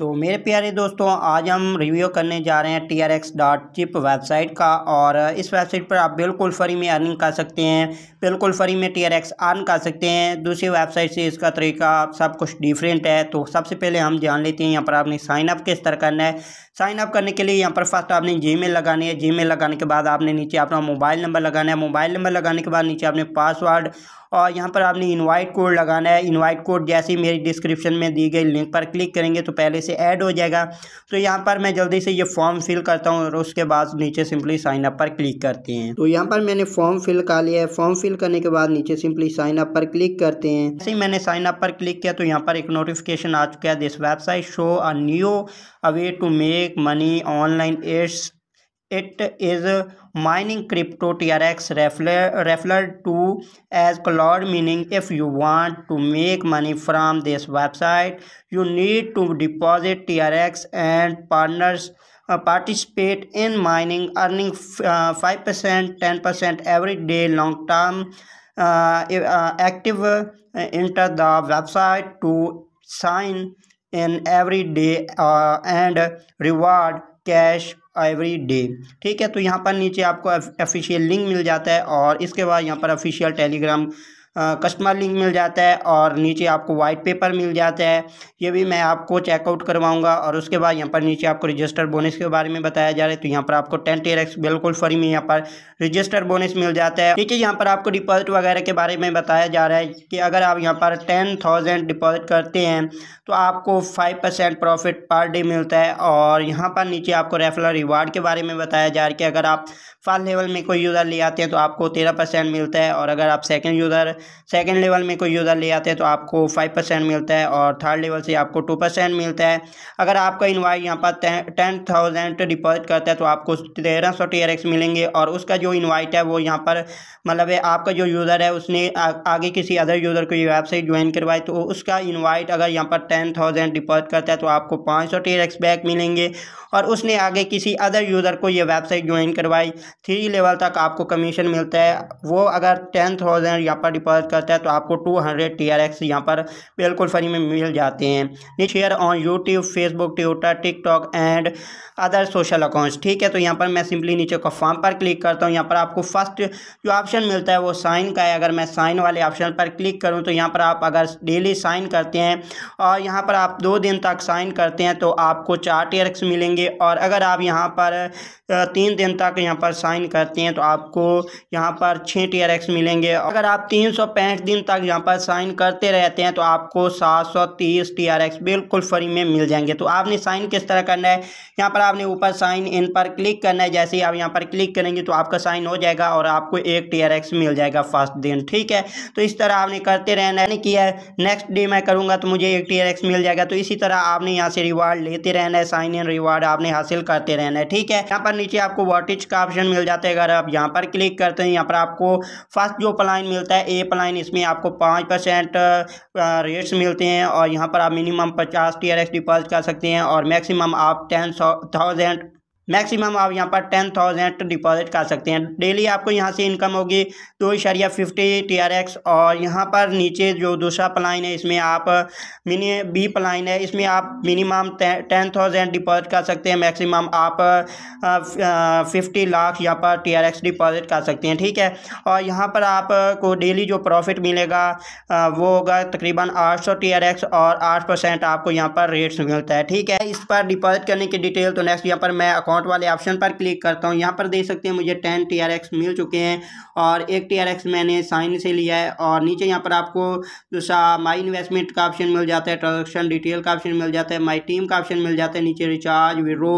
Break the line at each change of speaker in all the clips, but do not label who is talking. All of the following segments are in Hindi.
तो मेरे प्यारे दोस्तों आज हम रिव्यू करने जा रहे हैं T R X dot chip website का और इस वेबसाइट पर आप बिल्कुल फ्री में अर्निंग कर सकते हैं बिल्कुल फ्री में टी आर एक्स अर्न कर सकते हैं दूसरी वेबसाइट से इसका तरीका सब कुछ डिफरेंट है तो सबसे पहले हम जान लेते हैं यहाँ पर आपने साइनअप किस तरह करना है साइन अप करने के लिए यहाँ पर फर्स्ट आपने मेल लगानी है मेल लगाने के बाद आपने नीचे अपना मोबाइल नंबर लगाना है मोबाइल नंबर लगाने के बाद नीचे आपने पासवर्ड और यहाँ पर आपने इनवाइट कोड लगाना है इनवाइट कोड जैसे ही मेरी डिस्क्रिप्शन में दी गई लिंक पर क्लिक करेंगे तो पहले से ऐड हो जाएगा तो यहाँ पर मैं जल्दी से ये फॉर्म फिल करता हूँ और उसके बाद नीचे सिंपली साइन अप पर क्लिक करते हैं तो यहाँ पर मैंने फॉर्म फिल कर लिया है फॉर्म फिल करने के बाद नीचे सिंपली साइन अप पर क्लिक करते हैं जैसे ही मैंने साइन अप पर क्लिक किया तो यहाँ पर एक नोटिफिकेशन आ चुका है this website show a new away to make make money online it's it is mining crypto trx refer, referred to as cloud meaning if you want to make money from this website you need to deposit trx and partners uh, participate in mining earning uh, 5% 10% every day long term uh, uh active uh, enter the website to sign in every day and reward cash every day ठीक है तो यहाँ पर नीचे आपको ऑफिशियल लिंक मिल जाता है और इसके बाद यहाँ पर ऑफिशियल टेलीग्राम कस्टमर लिंक मिल जाता है और नीचे आपको वाइट पेपर मिल जाता है ये भी मैं आपको चेकआउट करवाऊंगा और उसके बाद यहाँ पर नीचे आपको रजिस्टर बोनस के बारे में बताया जा रहा है तो यहाँ पर आपको टेन टेयर बिल्कुल फ्री में यहाँ पर रजिस्टर बोनस मिल जाता है नीचे यहाँ पर आपको डिपॉजिट वगैरह के बारे में बताया जा रहा है कि अगर आप यहाँ पर टेन थाउजेंड डिपॉजिट करते हैं तो आपको five percent profit per day मिलता है और यहाँ पर नीचे आपको रेफरल रिवार्ड के बारे में बताया जा रहा है कि अगर आप फर्स्ट लेवल में कोई यूज़र ले आते हैं तो आपको तेरह परसेंट मिलता है और अगर आप सेकेंड यूज़र सेकंड लेवल में कोई यूज़र ले आते हैं तो आपको फाइव परसेंट मिलता है और थर्ड लेवल से आपको टू परसेंट मिलता है अगर आपका इन्वाइट यहाँ पर टेन थाउजेंड डिपॉजिट करता है तो आपको तेरह सौ टी आर एक्स मिलेंगे और उसका जो इन्वाइट है वो यहाँ पर मतलब आपका जो यूज़र है उसने आगे किसी अदर यूज़र को ये वेबसाइट ज्वाइन करवाई तो उसका इन्वाइट अगर यहाँ पर टेन थाउजेंड डिपॉजिट करता है तो आपको पाँच सौ टी आर एक्स बैक मिलेंगे और उसने आगे किसी अदर यूज़र को ये वेबसाइट ज्वाइन करवाई थ्री लेवल तक आपको कमीशन मिलता है वो अगर टेन थाउजेंड यहाँ पर डिपॉजिट करता है तो आपको two hundred T R X यहाँ पर बिल्कुल फ्री में मिल जाते हैं ये share on YouTube Facebook Twitter TikTok and other social accounts ठीक है तो यहाँ पर मैं सिंपली नीचे फॉर्म पर क्लिक करता हूँ यहाँ पर आपको फर्स्ट जो ऑप्शन मिलता है वो साइन का है अगर मैं साइन वाले ऑप्शन पर क्लिक करूँ तो यहाँ पर आप अगर डेली साइन करते हैं और यहाँ पर आप दो दिन तक साइन करते हैं तो आपको चार टी मिलेंगे और अगर आप यहाँ पर तीन दिन तक यहाँ पर साइन करते हैं तो आपको यहाँ पर छः टीयर एक्स मिलेंगे अगर आप तीन सौ पैंसठ दिन तक यहाँ पर साइन करते रहते हैं तो आपको सात सौ तीस टी आर एक्स बिल्कुल फ्री में मिल जाएंगे तो आपने साइन किस तरह करना है यहाँ पर आपने ऊपर साइन इन पर क्लिक करना है जैसे ही आप यहाँ पर क्लिक करेंगे तो आपका साइन हो जाएगा और आपको एक टी आर एक्स मिल जाएगा फर्स्ट दिन ठीक है तो इस तरह आपने करते रहना है किया नेक्स्ट डे मैं करूँगा तो मुझे एक टी आर एक्स मिल जाएगा तो इसी तरह आपने यहाँ से रिवार्ड लेते रहना है साइन इन रिवार्ड आपने हासिल करते रहना है ठीक है यहाँ पर नीचे आपको वॉटिज का ऑप्शन मिल जाते हैं अगर आप यहाँ पर क्लिक करते हैं यहाँ पर आपको फर्स्ट जो प्लाइन मिलता है ए प्लाइन इसमें आपको पाँच परसेंट रेट्स मिलते हैं और यहाँ पर आप मिनिमम पचास टी आर एक्स डिपॉजिट कर सकते हैं और मैक्सिमम आप टेन थाउजेंड मैक्सिमम आप यहाँ पर टेन थाउजेंड डिपॉजिट कर सकते हैं डेली आपको यहाँ से इनकम होगी दो इशारिया फिफ्टी टी आर एक्स और यहाँ पर नीचे जो दूसरा प्लाइन है इसमें आप मिनी बी प्लाइन है इसमें आप मिनिमम टेन थाउजेंड डिपॉजिट कर सकते हैं मैक्सिमम आप फिफ्टी लाख यहाँ पर टी आर एक्स डिपॉजिट कर सकते हैं ठीक है और यहाँ पर आपको डेली जो प्रॉफिट मिलेगा वो होगा तकरीबन आठ सौ टी आर एक्स और आठ परसेंट आपको यहाँ पर रेट्स मिलता है ठीक है इस पर डिपॉजिट करने की डिटेल तो नेक्स्ट यहाँ पर मैं अकाउंट डॉट वाले ऑप्शन पर क्लिक करता हूँ यहाँ पर देख सकते हैं मुझे टेन टी मिल चुके हैं और एक टी मैंने साइन से लिया है और नीचे यहाँ पर आपको दूसरा माई इन्वेस्टमेंट का ऑप्शन मिल जाता है ट्रांजेक्शन डिटेल का ऑप्शन मिल जाता है माई टीम का ऑप्शन मिल जाता है नीचे रिचार्ज विड्रो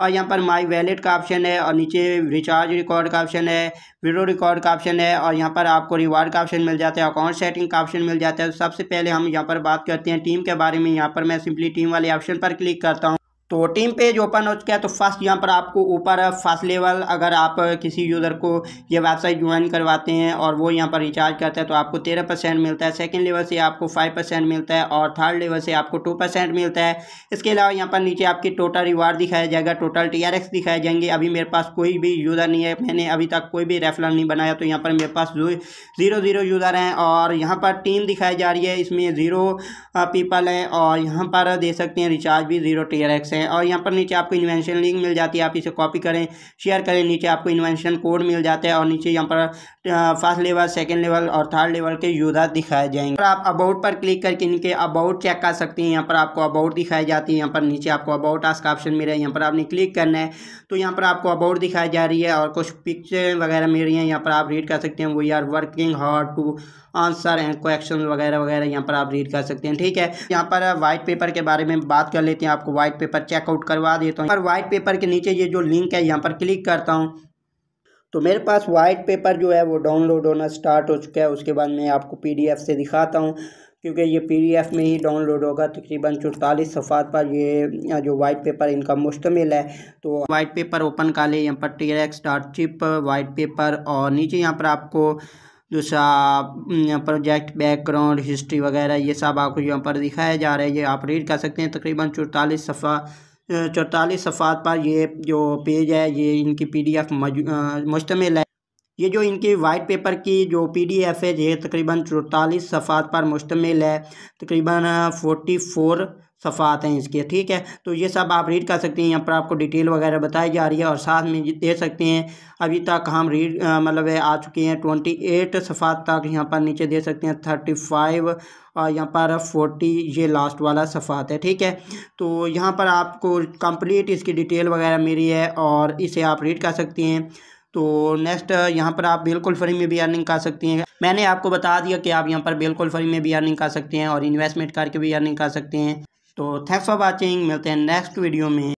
और यहाँ पर माई वैलेट का ऑप्शन है और नीचे रिचार्ज रिकॉर्ड का ऑप्शन है विड्रो रिकॉर्ड का ऑप्शन है और यहाँ पर आपको रिवार्ड का ऑप्शन मिल जाता है अकाउंट सेटिंग का ऑप्शन मिल जाता है तो सबसे पहले हम यहाँ पर बात करते हैं टीम के बारे में यहाँ पर मैं सिंपली टीम वाले ऑप्शन पर क्लिक करता हूँ तो टीम पेज ओपन हो चुका है तो फर्स्ट यहाँ पर आपको ऊपर फर्स्ट लेवल अगर आप किसी यूज़र को ये वेबसाइट ज्वाइन करवाते हैं और वो यहाँ पर रिचार्ज करता है तो आपको तेरह परसेंट मिलता है सेकंड लेवल से आपको फाइव परसेंट मिलता है और थर्ड लेवल से आपको टू परसेंट मिलता है इसके अलावा यहाँ पर नीचे आपकी टोटल रिवार्ड दिखाया जाएगा टोटल टी दिखाए जाएंगे अभी मेरे पास कोई भी यूज़र नहीं है मैंने अभी तक कोई भी रेफरल नहीं बनाया तो यहाँ पर मेरे पास ज़ीरो ज़ीरो यूज़र हैं और यहाँ पर टीम दिखाई जा रही है इसमें ज़ीरो पीपल हैं और यहाँ पर दे सकते हैं रिचार्ज भी ज़ीरो टी है हैं और यहाँ पर नीचे आपको इन्वेंशन लिंक मिल जाती है आप इसे कॉपी करें शेयर करें नीचे आपको इन्वेंशन कोड मिल जाता है और नीचे यहाँ पर फर्स्ट लेवल सेकेंड लेवल और थर्ड लेवल के योद्धा दिखाए जाएंगे आप अबाउट पर क्लिक करके इनके अबाउट चेक कर सकते हैं यहाँ पर आपको अबाउट दिखाई जाती है यहाँ पर नीचे आपको अबाउट आस का ऑप्शन रहा है यहाँ पर आपने क्लिक करना है तो यहाँ पर आपको अबाउट दिखाई जा रही है और कुछ पिक्चर वगैरह मिल रही है यहाँ पर आप रीड कर सकते हैं we are working hard to answer and question वगैरह वगैरह यहाँ पर आप रीड कर सकते हैं ठीक है यहाँ पर वाइट पेपर के बारे में बात कर लेते हैं आपको वाइट पेपर चेकआउट करवा देता हूँ पर वाइट पेपर के नीचे ये जो लिंक है यहाँ पर क्लिक करता हूँ तो मेरे पास वाइट पेपर जो है वो डाउनलोड होना स्टार्ट हो चुका है उसके बाद मैं आपको पी से दिखाता हूँ क्योंकि ये पी में ही डाउनलोड होगा तकरीबन चौतालीस सफ़ात पर ये जो वाइट पेपर इनका मुश्तमिल है तो वाइट पेपर ओपन कर ले यहाँ पर T X dot chip white paper और नीचे यहाँ पर आपको दूसरा प्रोजेक्ट बैकग्राउंड हिस्ट्री वगैरह ये सब आपको यहाँ पर दिखाया जा रहा है ये आप रीड कर सकते हैं तकरीबन चौतालीस सफ़ा चौतालीस सफ़ात पर ये जो पेज है ये इनकी पी डी एफ मुश्तमिल है ये जो इनकी वाइट पेपर की जो पी डी एफ है ये तकरीबन चौतालीस सफ़ात पर मुश्तमिल है तकरीबन फोर्टी फोर सफ़ात हैं इसके ठीक है तो ये सब आप रीड कर सकते हैं यहाँ पर आपको डिटेल वगैरह बताई जा रही है और साथ में दे सकते हैं अभी तक हम रीड मतलब आ चुके हैं ट्वेंटी एट सफ़ात तक यहाँ पर नीचे दे सकते हैं थर्टी फाइव और यहाँ पर फोर्टी ये लास्ट वाला सफ़ात है ठीक है तो यहाँ पर आपको कंप्लीट इसकी डिटेल वगैरह मिली है और इसे आप रीड कर सकते हैं तो नेक्स्ट यहाँ पर आप बिल्कुल फ्री में भी अर्निंग कर सकती हैं मैंने आपको बता दिया कि आप यहाँ पर बिल्कुल फ्री में भी अर्निंग कर सकते हैं और इन्वेस्टमेंट करके भी अर्निंग कर सकते हैं तो थैंक्स फॉर वॉचिंग मिलते हैं नेक्स्ट वीडियो में